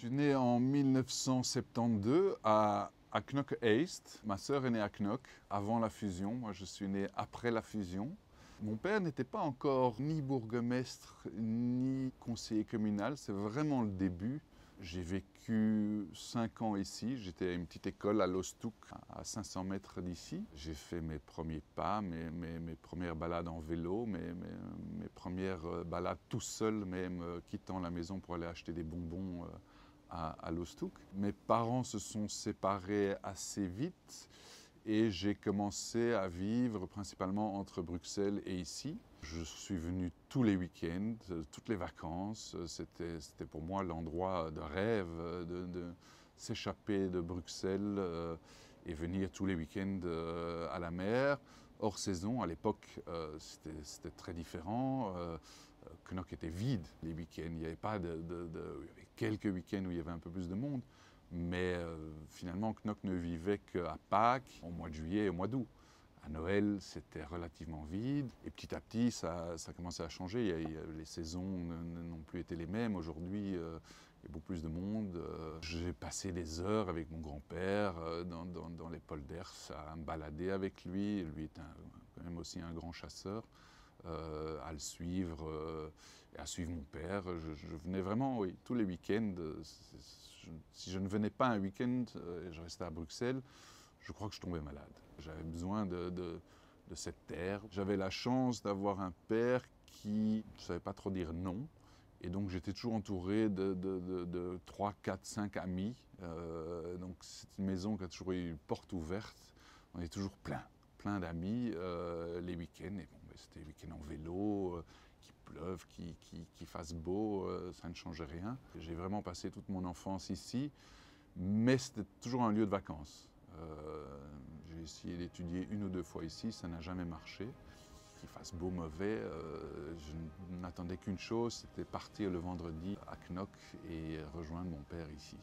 Je suis né en 1972 à, à Knock Ma sœur est née à Knock avant la fusion. Moi, je suis né après la fusion. Mon père n'était pas encore ni bourgmestre ni conseiller communal. C'est vraiment le début. J'ai vécu cinq ans ici. J'étais à une petite école à Lostouk, à 500 mètres d'ici. J'ai fait mes premiers pas, mes, premières balades en vélo, mes, premières euh, balades tout seul, même euh, quittant la maison pour aller acheter des bonbons euh, à, à Lostouk. Mes parents se sont séparés assez vite et j'ai commencé à vivre principalement entre Bruxelles et ici. Je suis venu tous les week-ends, toutes les vacances. C'était pour moi l'endroit de rêve de, s'échapper de Bruxelles euh, et venir tous les week-ends euh, à la mer. Hors saison, à l'époque, euh, c'était très différent. Euh, Knock était vide les week-ends. Il y avait pas de, quelques week-ends où il y avait un peu plus de monde, mais euh, finalement Knock ne vivait qu'à Pâques, au mois de juillet et au mois d'août. À Noël, c'était relativement vide. Et petit à petit, ça, ça commençait à changer. Les saisons n'ont plus été les mêmes. Aujourd'hui, euh, il y a beaucoup plus de monde. J'ai passé des heures avec mon grand-père dans, les polders à me balader avec lui. Lui est quand même aussi un grand chasseur. Euh, à le suivre, euh, à suivre mon père. Je, venais vraiment, oui, tous les week-ends. Euh, si je ne venais pas un week-end et je restais à Bruxelles, je crois que je tombais malade. J'avais besoin de, cette terre. J'avais la chance d'avoir un père qui ne savait pas trop dire non. Et donc j'étais toujours entouré de, de, de, de, 3, 4, 5 amis. donc c'est une maison qui a toujours eu une porte ouverte. On est toujours plein, plein d'amis les week-ends c'était week-end en vélo, euh, qu'il pleuve, qu'il fasse beau, euh, ça ne changeait rien. J'ai vraiment passé toute mon enfance ici, mais c'était toujours un lieu de vacances. Euh, j'ai essayé d'étudier une ou deux fois ici, ça n'a jamais marché. Qu'il fasse beau, mauvais, je n'attendais qu'une chose, c'était partir le vendredi à Knock et rejoindre mon père ici.